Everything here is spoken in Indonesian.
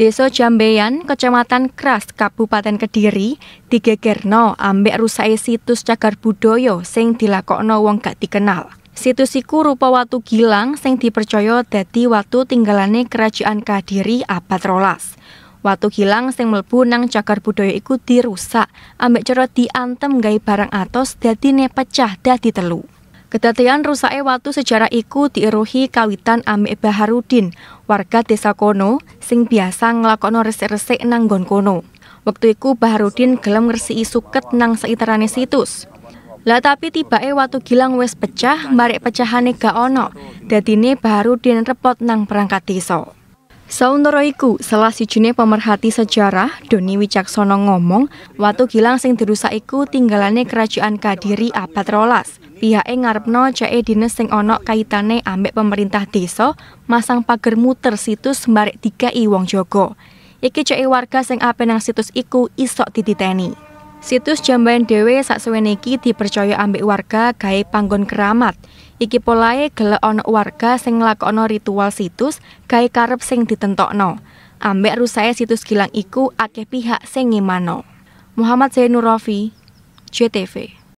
Desa Jambeyan, Kecamatan Kras, Kabupaten Kediri, digegerno ambek rusai situs cagar Budoyo, sing dilakokno wong gak dikenal. Situs iku rupa watu gilang sing dipercaya dadi watu tinggalane Kerajaan Kadiri abad rolas. Watu gilang sing mlebu nang cagar budaya iku dirusak ambek cara diantem gawe barang atos dadine pecah dadi telu. Kedatian rusae watu sejarah iku diiruhi kawitan Amik Baharudin, warga desa kono, sing biasa ngelakon resik-resik nang kono. Waktu iku Baharudin gelem ngersi suket nang sekitarane situs. Lah tapi tibake watu gilang wes pecah, marek pecahane gak ono. Dadine Baharudin repot nang perangkat desa. Sauntara iku salah sijine pemerhati sejarah Doni Wicaksono ngomong watu gilang sing dirusak iku tinggalane kerajaan Kadiri abad rolas. Pihake ngarepno ceke dinas sing ana kaitane ambek pemerintah desa masang pager muter situs sembarek tiga wong jaga. Iki ceke warga sing ape nang situs iku isok dititeni. Situs Jamban Dewe saksuwene iki dipercaya ambek warga gawe panggon keramat. Iki polae gelek ana warga sing nglakokno ritual situs gawe karep sing ditentokno. Ambek rusae situs kilang iku akeh pihak sing ngimano. Muhammad Zainur Rafi, JTV.